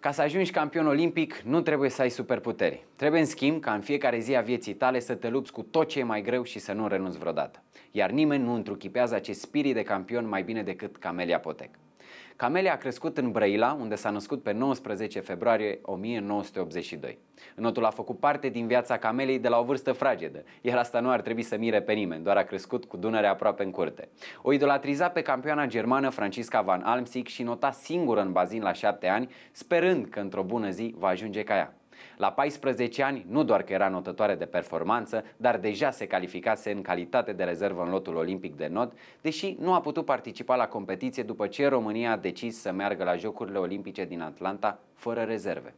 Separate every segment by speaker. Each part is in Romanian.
Speaker 1: Ca să ajungi campion olimpic, nu trebuie să ai superputeri. Trebuie, în schimb, ca în fiecare zi a vieții tale să te lupți cu tot ce e mai greu și să nu renunți vreodată. Iar nimeni nu întruchipează acest spirit de campion mai bine decât Camelia Potec. Camelia a crescut în Brăila, unde s-a născut pe 19 februarie 1982. Notul a făcut parte din viața Camelei de la o vârstă fragedă, iar asta nu ar trebui să mire pe nimeni, doar a crescut cu Dunărea aproape în curte. O idolatriza pe campioana germană Francisca Van Almsic și nota singură în bazin la șapte ani, sperând că într-o bună zi va ajunge ca ea. La 14 ani, nu doar că era notătoare de performanță, dar deja se calificase în calitate de rezervă în lotul olimpic de not, deși nu a putut participa la competiție după ce România a decis să meargă la Jocurile Olimpice din Atlanta fără rezerve.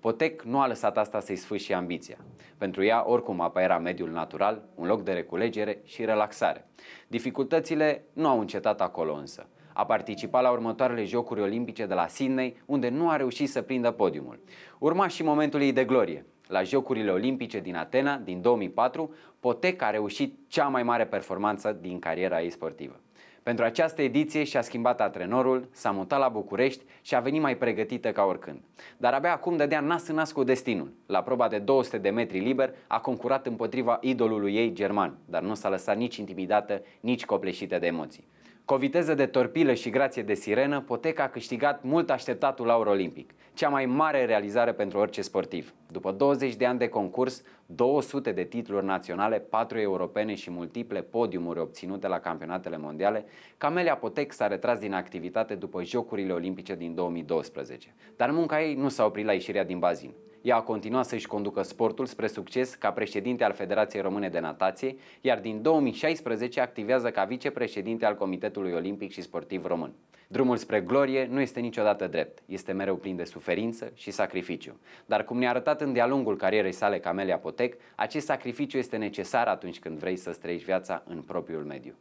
Speaker 1: Potec nu a lăsat asta să-i sfârși ambiția. Pentru ea, oricum, apa era mediul natural, un loc de reculegere și relaxare. Dificultățile nu au încetat acolo însă a participat la următoarele Jocuri Olimpice de la Sydney, unde nu a reușit să prindă podiumul. Urma și momentul ei de glorie. La Jocurile Olimpice din Atena, din 2004, Potec a reușit cea mai mare performanță din cariera ei sportivă. Pentru această ediție și-a schimbat antrenorul, s-a mutat la București și a venit mai pregătită ca oricând. Dar abia acum dădea nas în nas cu destinul. La proba de 200 de metri liber a concurat împotriva idolului ei german, dar nu s-a lăsat nici intimidată, nici copleșită de emoții. Cu o viteză de torpilă și grație de sirenă, Poteca a câștigat mult așteptatul aur olimpic, cea mai mare realizare pentru orice sportiv. După 20 de ani de concurs, 200 de titluri naționale, 4 europene și multiple podiumuri obținute la campionatele mondiale, Camelia Potec s-a retras din activitate după Jocurile Olimpice din 2012. Dar munca ei nu s-a oprit la ieșirea din bazin. Ea a continuat să-și conducă sportul spre succes ca președinte al Federației Române de Natație, iar din 2016 activează ca vicepreședinte al Comitetului Olimpic și Sportiv Român. Drumul spre glorie nu este niciodată drept, este mereu plin de suferință și sacrificiu. Dar cum ne-a arătat în dialungul carierei sale Camelia Potec, acest sacrificiu este necesar atunci când vrei să străiești viața în propriul mediu.